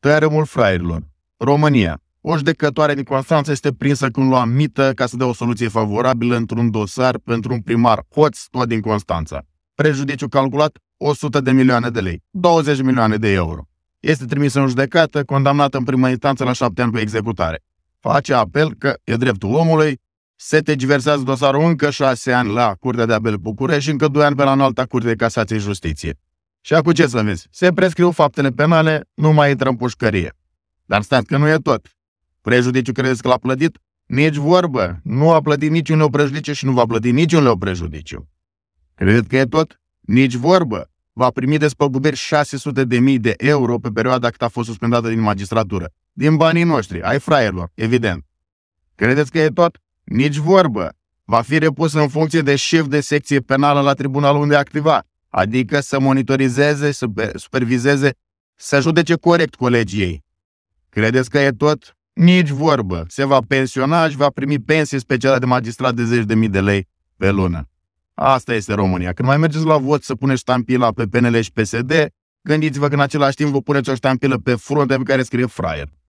Tărâmul fraierilor. România. O judecătoare din Constanța este prinsă când lua mită ca să dea o soluție favorabilă într-un dosar pentru un primar hoț tot din Constanța. Prejudiciu calculat 100 de milioane de lei, 20 milioane de euro. Este trimisă în judecată, condamnată în primă instanță la șapte ani cu executare. Face apel că e dreptul omului, se tergiversează dosarul încă șase ani la Curtea de Abel, București și încă doi ani pe la înalta Curte de Casație Justiție. Și acum ce să vezi? Se prescriu faptele penale, nu mai intră în pușcărie. Dar stați că nu e tot. Prejudiciu credeți că l-a plătit? Nici vorbă. Nu a plătit niciun leu prejudiciu și nu va plăti niciun leu prejudiciu. Cred că e tot? Nici vorbă. Va primi despăgubiri 600 de mii de euro pe perioada cât a fost suspendată din magistratură. Din banii noștri, ai fraierilor, evident. Credeți că e tot? Nici vorbă. Va fi repus în funcție de șef de secție penală la tribunalul unde activa Adică să monitorizeze, să supervizeze, să judece corect colegii ei. Credeți că e tot? Nici vorbă. Se va pensiona și va primi pensie specială de magistrat de zeci de mii de lei pe lună. Asta este România. Când mai mergeți la vot să puneți ștampila pe PNL și PSD, gândiți-vă că în același timp vă puneți o ștampilă pe frunte pe care scrie fraier.